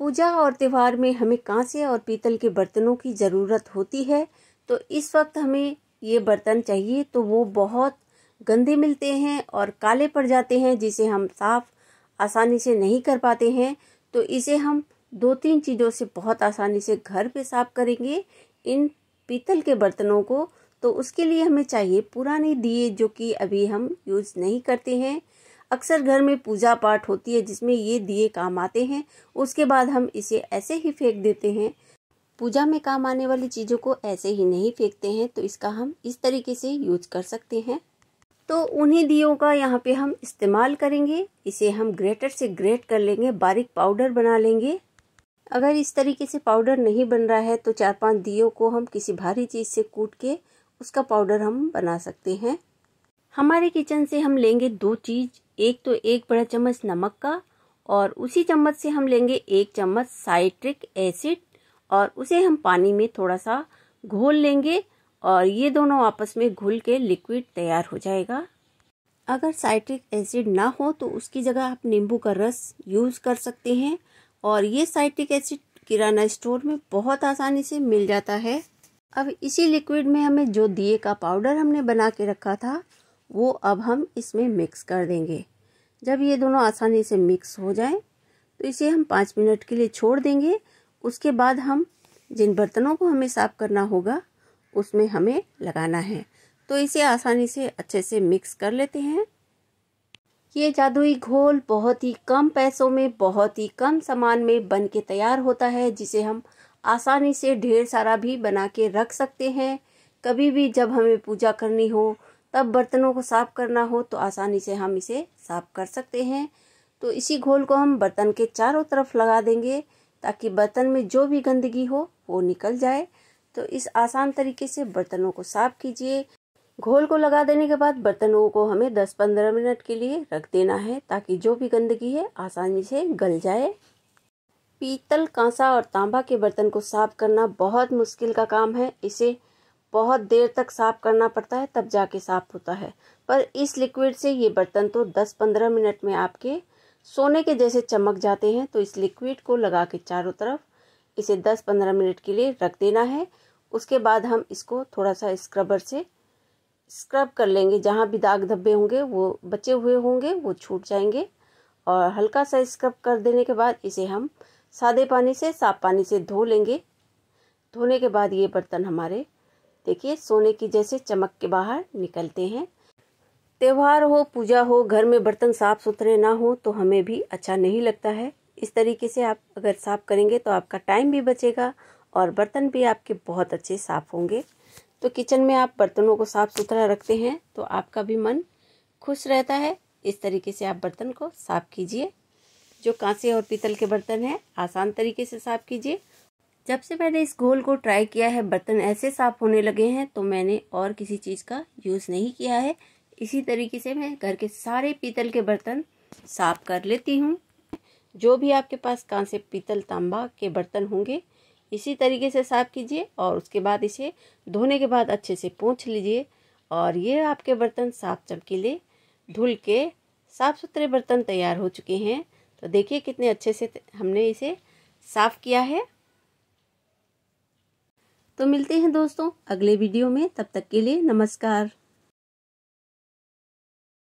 पूजा और त्यौहार में हमें कांसे और पीतल के बर्तनों की ज़रूरत होती है तो इस वक्त हमें ये बर्तन चाहिए तो वो बहुत गंदे मिलते हैं और काले पड़ जाते हैं जिसे हम साफ आसानी से नहीं कर पाते हैं तो इसे हम दो तीन चीज़ों से बहुत आसानी से घर पे साफ करेंगे इन पीतल के बर्तनों को तो उसके लिए हमें चाहिए पुराने दिए जो कि अभी हम यूज़ नहीं करते हैं अक्सर घर में पूजा पाठ होती है जिसमें ये दिए काम आते हैं उसके बाद हम इसे ऐसे ही फेंक देते हैं पूजा में काम आने वाली चीज़ों को ऐसे ही नहीं फेंकते हैं तो इसका हम इस तरीके से यूज कर सकते हैं तो उन्हीं दियों का यहाँ पे हम इस्तेमाल करेंगे इसे हम ग्रेटर से ग्रेट कर लेंगे बारीक पाउडर बना लेंगे अगर इस तरीके से पाउडर नहीं बन रहा है तो चार पांच दियों को हम किसी भारी चीज़ से कूट के उसका पाउडर हम बना सकते हैं हमारे किचन से हम लेंगे दो चीज़ एक तो एक बड़ा चम्मच नमक का और उसी चम्मच से हम लेंगे एक चम्मच साइट्रिक एसिड और उसे हम पानी में थोड़ा सा घोल लेंगे और ये दोनों आपस में घुल के लिक्विड तैयार हो जाएगा अगर साइट्रिक एसिड ना हो तो उसकी जगह आप नींबू का रस यूज़ कर सकते हैं और ये साइट्रिक एसिड किराना स्टोर में बहुत आसानी से मिल जाता है अब इसी लिक्विड में हमें जो दिए का पाउडर हमने बना के रखा था वो अब हम इसमें मिक्स कर देंगे जब ये दोनों आसानी से मिक्स हो जाए तो इसे हम पाँच मिनट के लिए छोड़ देंगे उसके बाद हम जिन बर्तनों को हमें साफ़ करना होगा उसमें हमें लगाना है तो इसे आसानी से अच्छे से मिक्स कर लेते हैं ये जादुई घोल बहुत ही कम पैसों में बहुत ही कम सामान में बन के तैयार होता है जिसे हम आसानी से ढेर सारा भी बना के रख सकते हैं कभी भी जब हमें पूजा करनी हो तब बर्तनों को साफ करना हो तो आसानी से हम इसे साफ कर सकते हैं तो इसी घोल को हम बर्तन के चारों तरफ लगा देंगे ताकि बर्तन में जो भी गंदगी हो वो निकल जाए तो इस आसान तरीके से बर्तनों को साफ कीजिए घोल को लगा देने के बाद बर्तनों को हमें 10-15 मिनट के लिए रख देना है ताकि जो भी गंदगी है आसानी से गल जाए पीतल कांसा और तांबा के बर्तन को साफ करना बहुत मुश्किल का काम है इसे बहुत देर तक साफ करना पड़ता है तब जाके साफ होता है पर इस लिक्विड से ये बर्तन तो 10-15 मिनट में आपके सोने के जैसे चमक जाते हैं तो इस लिक्विड को लगा के चारों तरफ इसे 10-15 मिनट के लिए रख देना है उसके बाद हम इसको थोड़ा सा स्क्रबर से स्क्रब कर लेंगे जहाँ भी दाग धब्बे होंगे वो बचे हुए होंगे वो छूट जाएंगे और हल्का सा स्क्रब कर देने के बाद इसे हम सादे पानी से साफ पानी से धो लेंगे धोने के बाद ये बर्तन हमारे देखिए सोने की जैसे चमक के बाहर निकलते हैं त्यौहार हो पूजा हो घर में बर्तन साफ़ सुथरे ना हो तो हमें भी अच्छा नहीं लगता है इस तरीके से आप अगर साफ़ करेंगे तो आपका टाइम भी बचेगा और बर्तन भी आपके बहुत अच्छे साफ़ होंगे तो किचन में आप बर्तनों को साफ़ सुथरा रखते हैं तो आपका भी मन खुश रहता है इस तरीके से आप बर्तन को साफ़ कीजिए जो कांसे और पीतल के बर्तन हैं आसान तरीके से साफ़ कीजिए जब से मैंने इस घोल को ट्राई किया है बर्तन ऐसे साफ होने लगे हैं तो मैंने और किसी चीज़ का यूज़ नहीं किया है इसी तरीके से मैं घर के सारे पीतल के बर्तन साफ कर लेती हूँ जो भी आपके पास कहाँ से पीतल तांबा के बर्तन होंगे इसी तरीके से साफ़ कीजिए और उसके बाद इसे धोने के बाद अच्छे से पोंछ लीजिए और ये आपके बर्तन साफ चमकीले धुल के साफ़ सुथरे बर्तन तैयार हो चुके हैं तो देखिए कितने अच्छे से हमने इसे साफ़ किया है तो मिलते हैं दोस्तों अगले वीडियो में तब तक के लिए नमस्कार